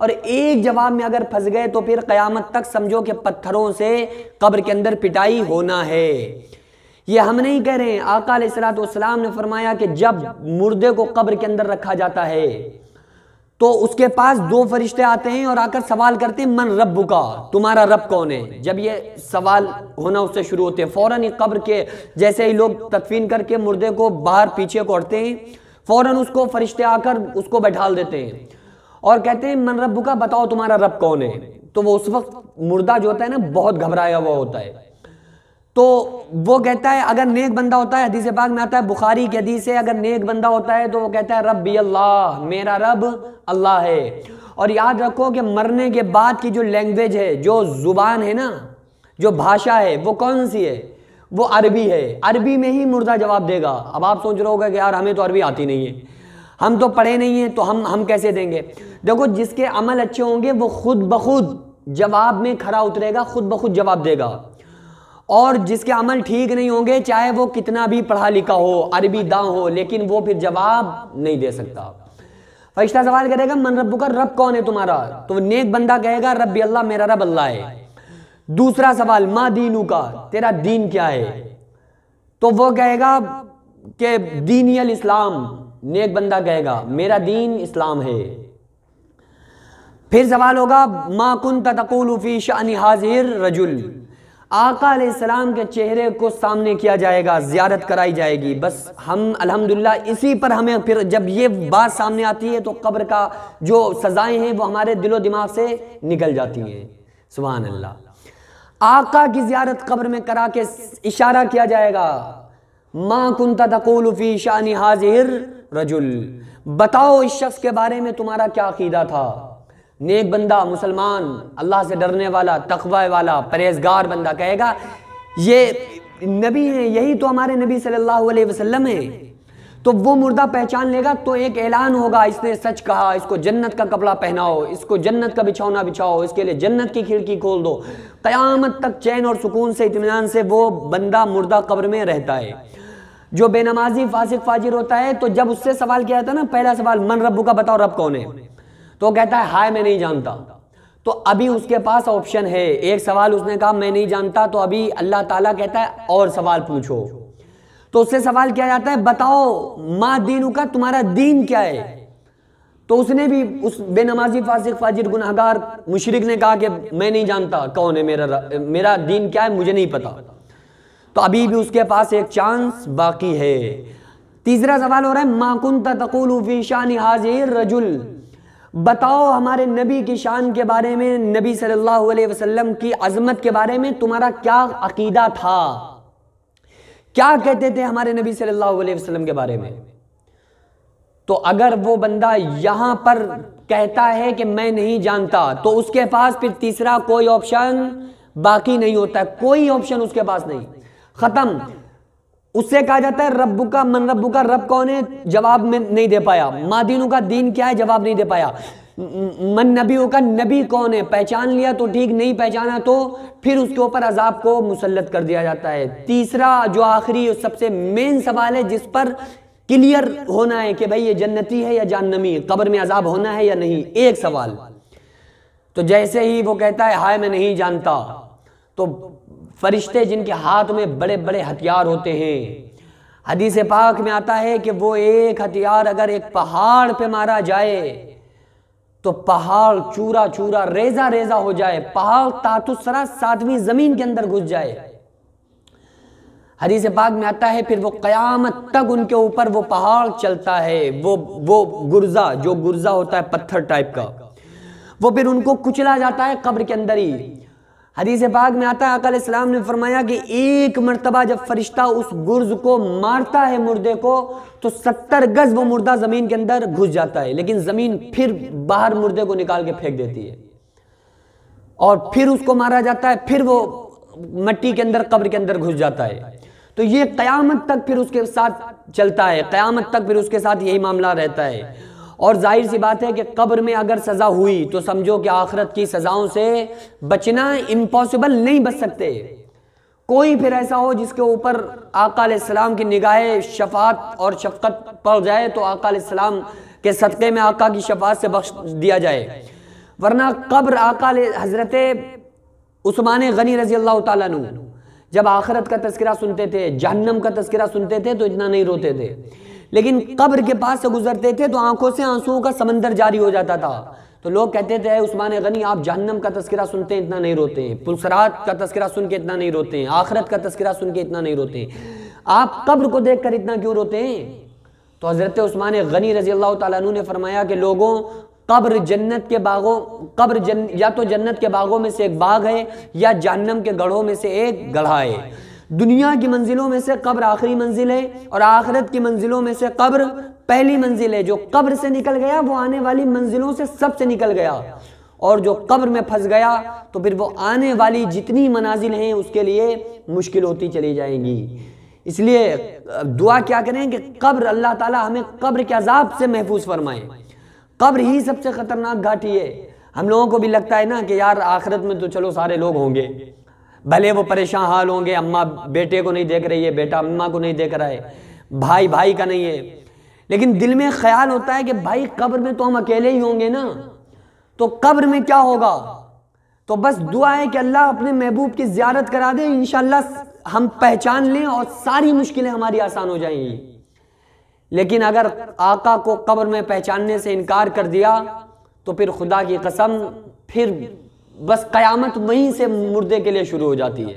और एक जवाब में अगर फंस गए तो फिर क़यामत तक समझो कि पत्थरों से कब्र के अंदर पिटाई होना है ये हम नहीं कह रहे आकाल आका सलाम ने फरमाया कि जब मुर्दे को कब्र के अंदर रखा जाता है तो उसके पास दो फरिश्ते आते हैं और आकर सवाल करते हैं मन रब का तुम्हारा रब कौन है जब ये सवाल होना उससे शुरू होते हैं फ़ौरन ही कब्र के जैसे ही लोग तदफीन करके मुर्दे को बाहर पीछे को हैं फ़ौरन उसको फरिश्ते आकर उसको बैठा देते हैं और कहते हैं मन रब्बू का बताओ तुम्हारा रब कौन है तो वो उस वक्त मुर्दा जो होता है ना बहुत घबराया हुआ होता है तो वो कहता है अगर नेक बंदा होता है हदीस पाक में आता है बुखारी की हदीस है अगर नेक बंदा होता है तो वो कहता है रब अल्लाह मेरा रब अल्लाह है और याद रखो कि मरने के बाद की जो लैंग्वेज है जो ज़ुबान है ना जो भाषा है वो कौन सी है वो अरबी है अरबी में ही मुर्दा जवाब देगा अब आप सोच रहे होगा कि यार हमें तो अरबी आती नहीं है हम तो पढ़े नहीं हैं तो हम हम कैसे देंगे देखो जिसके अमल अच्छे होंगे वो खुद ब खुद जवाब में खड़ा उतरेगा खुद ब खुद जवाब देगा और जिसके अमल ठीक नहीं होंगे चाहे वो कितना भी पढ़ा लिखा हो अरबी दा हो लेकिन वो फिर जवाब नहीं दे सकता फरिश्ता सवाल करेगा मन रब का रब कौन है तुम्हारा तो नेक बंदा कहेगा रब अल्लाह मेरा रब अल्लाह है दूसरा सवाल माँ दीनू का तेरा दीन क्या है तो वो कहेगा कि दीनियल इस्लाम नेक बंदा कहेगा मेरा दीन इस्लाम है फिर सवाल होगा माकुन तकूलफ़ी शाह हाजिर रजुल आकाम के चेहरे को सामने किया जाएगा ज़्यारत कराई जाएगी बस हम अल्हम्दुलिल्लाह इसी पर हमें फिर जब ये बात सामने आती है तो कब्र का जो सज़ाएं हैं वो हमारे दिलो दिमाग से निकल जाती हैं सुबह अल्लाह आका की ज़्यारत कब्र में करा के इशारा किया जाएगा माँ कुंता तकूलफ़ी शाह हाजिर रजुल बताओ इस शख्स के बारे में तुम्हारा क्या अकीदा था नेक बंदा मुसलमान अल्लाह से डरने वाला तखबा वाला परहेजगार बंदा कहेगा ये नबी है यही तो हमारे नबी सल्लल्लाहु अलैहि वसल्लम है तो वो मुर्दा पहचान लेगा तो एक ऐलान होगा इसने सच कहा इसको जन्नत का कपड़ा पहनाओ इसको जन्नत का बिछौना बिछाओ इसके लिए जन्नत की खिड़की खोल दो क़यामत तक चैन और सुकून से इतमान से वो बंदा मुर्दा कब्र में रहता है जो बेनमाजी फासिक फाजिर होता है तो जब उससे सवाल किया जाता है ना पहला सवाल मन रब्बू का बताओ रब कौन है तो कहता है हाय मैं नहीं जानता तो अभी उसके पास ऑप्शन है एक सवाल उसने कहा मैं नहीं जानता तो अभी अल्लाह ताला कहता है और सवाल पूछो तो उससे सवाल किया जाता है बताओ माँ दीनू का तुम्हारा दीन क्या है तो उसने भी उस बेनमाजी फासिक फाजिर गुनाहगार मुशरक ने कहा कि मैं नहीं जानता कौन है मेरा मेरा दीन क्या है मुझे नहीं पता तो अभी भी उसके पास एक चांस बाकी है तीसरा सवाल हो रहा है माकुन तकूल हाजिर रजुल बताओ हमारे नबी की शान के बारे में नबी सल्लल्लाहु अलैहि वसल्लम की अजमत के बारे में तुम्हारा क्या अकीदा था क्या कहते थे हमारे नबी सल्लल्लाहु अलैहि वसल्लम के बारे में तो अगर वो बंदा यहां पर कहता है कि मैं नहीं जानता तो उसके पास फिर तीसरा कोई ऑप्शन बाकी नहीं होता कोई ऑप्शन उसके पास नहीं खत्म उससे कहा जाता है रब्बू का मन रब्बू का रब कौन है जवाब में नहीं दे पाया मादीनू का दीन क्या है जवाब नहीं दे पाया मन नबी का नबी कौन है पहचान लिया तो ठीक नहीं पहचाना तो फिर उसके ऊपर अजाब को मुसलत कर दिया जाता है तीसरा जो आखिरी सबसे मेन सवाल है जिस पर क्लियर होना है कि भाई ये जन्नती है या जान है कब्र में अजाब होना है या नहीं एक सवाल तो जैसे ही वो कहता है हाय मैं नहीं जानता तो फरिश्ते जिनके हाथ में बड़े बड़े हथियार होते हैं हदीस पाक में आता है कि वो एक हथियार अगर एक पहाड़ पे मारा जाए तो पहाड़ चूरा चूरा रेजा रेजा हो जाए पहाड़ तातुसरा सातवीं जमीन के अंदर घुस जाए हदीस पाक में आता है फिर वो क़यामत तक उनके ऊपर वो पहाड़ चलता है वो वो गुर्जा जो गुर्जा होता है पत्थर टाइप का वो फिर उनको कुचला जाता है कब्र के अंदर ही हदीस पाक में आता अकल इस्लाम ने फरमाया कि एक मरतबा जब फरिश्ता उस गुर्ज को मारता है मुर्दे को तो सत्तर गज वो मुर्दा ज़मीन के अंदर घुस जाता है लेकिन ज़मीन फिर बाहर मुर्दे को निकाल के फेंक देती है और फिर उसको मारा जाता है फिर वो मट्टी के अंदर कब्र के अंदर घुस जाता है तो ये क़यामत तक फिर उसके साथ चलता है क़यामत तक फिर उसके साथ यही मामला रहता है और जाहिर सी बात है कि कब्र में अगर सज़ा हुई तो समझो कि आखरत की सज़ाओं से बचना इम्पॉसिबल नहीं बच सकते कोई फिर ऐसा हो जिसके ऊपर आकाम की निगाह शफात और शफकत पड़ जाए तो आकाम के सदक़े में आका की शफात से बख्श दिया जाए वरना कब्र आका हज़रत उस्मान गनी रजी अल्लाह तु जब आखरत का तस्करा सुनते थे जहन्नम का तस्करा सुनते थे तो इतना नहीं रोते थे लेकिन कब्र के पास से गुजरते थे तो आंखों से आंसुओं का समंदर जारी हो जाता था तो लोग कहते थे उस्मान गनी आप जहन्नम का तस्करा सुनते हैं इतना नहीं रोते हैं पुलसरात का तस्करा सुन के इतना नहीं रोते हैं आखरत का तस्करा सुन के इतना नहीं रोते आप कब्र को देख कर इतना क्यों रोते हैं तो हज़रत उस्मान गनी रजी अल्लाह तु ने फरमाया कि लोगों कब्र जन्नत के बागों कब्र जन या तो जन्नत के बागों में से एक बाग है या जहन्नम के गढ़ों में से एक गढ़ा है दुनिया की मंजिलों में से कब्र आखिरी मंजिल है और आखिरत की मंजिलों में से कब्र पहली मंजिल है जो कब्र से निकल गया वो आने वाली मंजिलों से सबसे निकल गया और जो कब्र में फंस गया तो फिर वो आने वाली जितनी मनाजिल हैं उसके लिए मुश्किल होती चली जाएगी इसलिए दुआ क्या करें कि कब्र अल्लाह ताला हमें कब्र के अजाब से महफूज फरमाए कब्र ही सबसे ख़तरनाक घाटी है हम लोगों को भी लगता है ना कि यार आखिरत में तो चलो सारे लोग होंगे भले वो परेशान हाल होंगे अम्मा बेटे को नहीं देख रही है बेटा अम्मा को नहीं देख रहा है भाई भाई का नहीं है लेकिन दिल में ख्याल होता है कि भाई कब्र में तो हम अकेले ही होंगे ना तो कब्र में क्या होगा तो बस दुआ है कि अल्लाह अपने महबूब की ज्यारत करा दे इन हम पहचान लें और सारी मुश्किलें हमारी आसान हो जाएंगी लेकिन अगर आका को कब्र में पहचानने से इनकार कर दिया तो फिर खुदा की कसम फिर बस क़यामत वहीं से मुर्दे के लिए शुरू हो जाती है